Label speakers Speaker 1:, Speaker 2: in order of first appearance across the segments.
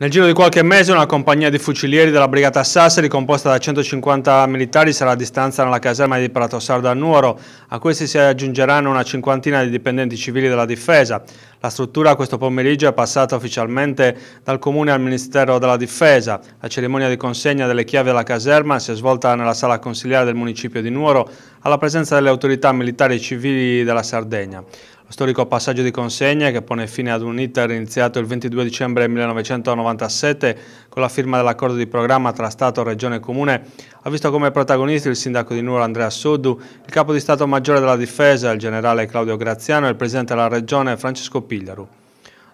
Speaker 1: Nel giro di qualche mese una compagnia di fucilieri della Brigata Sassari composta da 150 militari sarà a distanza nella caserma di Prato Sardo a Nuoro. A questi si aggiungeranno una cinquantina di dipendenti civili della difesa. La struttura questo pomeriggio è passata ufficialmente dal Comune al Ministero della Difesa. La cerimonia di consegna delle chiavi alla caserma si è svolta nella sala consiliare del municipio di Nuoro alla presenza delle autorità militari e civili della Sardegna storico passaggio di consegne che pone fine ad un iter iniziato il 22 dicembre 1997 con la firma dell'accordo di programma tra Stato, Regione e Comune ha visto come protagonisti il sindaco di Nuoro Andrea Soddu, il capo di Stato Maggiore della Difesa, il generale Claudio Graziano e il presidente della Regione Francesco Pigliaru.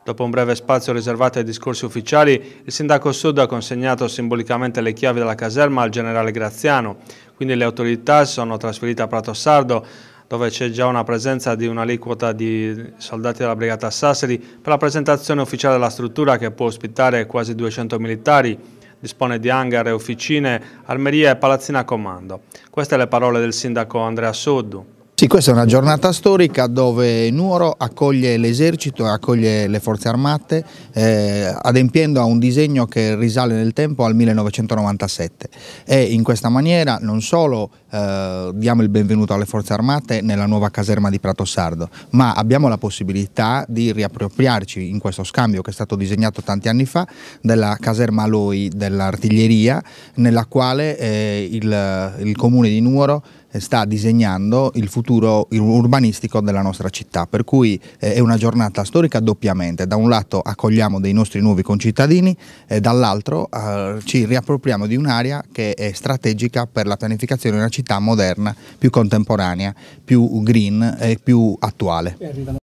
Speaker 1: Dopo un breve spazio riservato ai discorsi ufficiali, il sindaco Sud ha consegnato simbolicamente le chiavi della caserma al generale Graziano, quindi le autorità sono trasferite a Prato Sardo dove c'è già una presenza di un'aliquota di soldati della Brigata Sassari per la presentazione ufficiale della struttura che può ospitare quasi 200 militari, dispone di hangar e officine, armerie e palazzina a comando. Queste le parole del sindaco Andrea Soddu.
Speaker 2: Sì, questa è una giornata storica dove Nuoro accoglie l'esercito, accoglie le forze armate eh, adempiendo a un disegno che risale nel tempo al 1997 e in questa maniera non solo eh, diamo il benvenuto alle forze armate nella nuova caserma di Prato Sardo ma abbiamo la possibilità di riappropriarci in questo scambio che è stato disegnato tanti anni fa della caserma Loi dell'artiglieria nella quale eh, il, il comune di Nuoro eh, sta disegnando il futuro urbanistico della nostra città, per cui eh, è una giornata storica doppiamente, da un lato accogliamo dei nostri nuovi concittadini, e eh, dall'altro ci riappropriamo di un'area che è strategica per la pianificazione di una città moderna, più contemporanea, più green e più attuale.